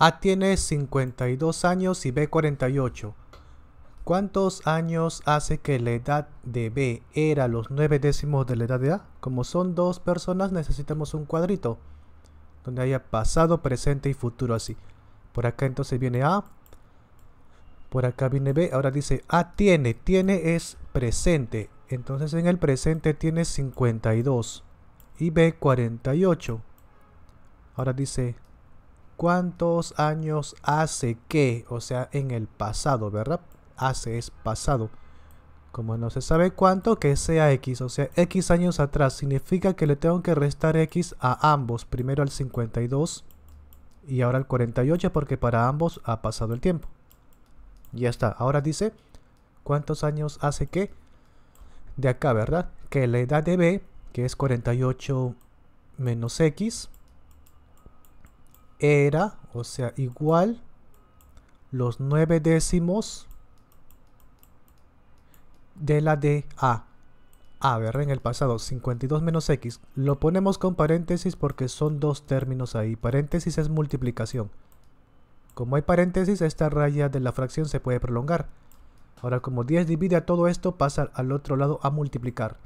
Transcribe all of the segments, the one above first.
A ah, tiene 52 años y B 48. ¿Cuántos años hace que la edad de B era los 9 décimos de la edad de A? Como son dos personas, necesitamos un cuadrito donde haya pasado, presente y futuro así. Por acá entonces viene A. Por acá viene B. Ahora dice A tiene. Tiene es presente. Entonces en el presente tiene 52 y B 48. Ahora dice cuántos años hace que, o sea, en el pasado, ¿verdad? Hace es pasado. Como no se sabe cuánto, que sea X, o sea, X años atrás. Significa que le tengo que restar X a ambos. Primero al 52 y ahora al 48 porque para ambos ha pasado el tiempo. Ya está. Ahora dice, ¿cuántos años hace que? De acá, ¿verdad? Que la edad de B, que es 48 menos X, era, o sea, igual los nueve décimos de la de A. Ah, a, ver, en el pasado, 52 menos X. Lo ponemos con paréntesis porque son dos términos ahí. Paréntesis es multiplicación. Como hay paréntesis, esta raya de la fracción se puede prolongar. Ahora, como 10 divide a todo esto, pasa al otro lado a multiplicar.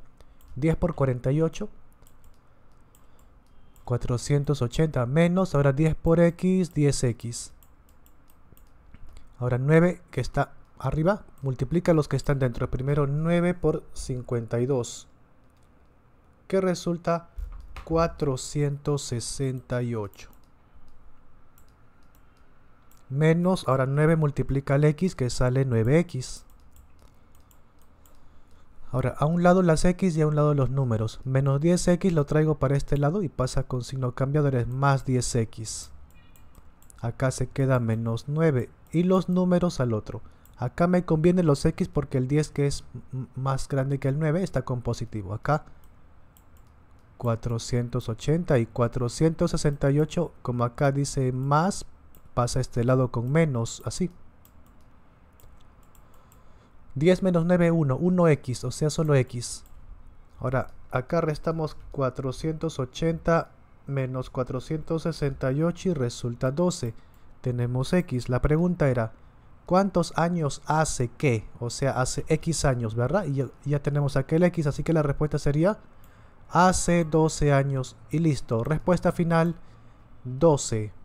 10 por 48, 480 menos ahora 10 por x, 10x. Ahora 9 que está arriba, multiplica los que están dentro. Primero 9 por 52, que resulta 468. Menos, ahora 9 multiplica el x que sale 9x. Ahora, a un lado las x y a un lado los números. Menos 10x lo traigo para este lado y pasa con signo cambiador, es más 10x. Acá se queda menos 9 y los números al otro. Acá me conviene los x porque el 10 que es más grande que el 9 está con positivo. Acá 480 y 468, como acá dice más, pasa a este lado con menos, así. 10 menos 9, 1. 1x, o sea, solo x. Ahora, acá restamos 480 menos 468 y resulta 12. Tenemos x. La pregunta era, ¿cuántos años hace que? O sea, hace x años, ¿verdad? Y ya, ya tenemos aquel x, así que la respuesta sería hace 12 años. Y listo, respuesta final, 12.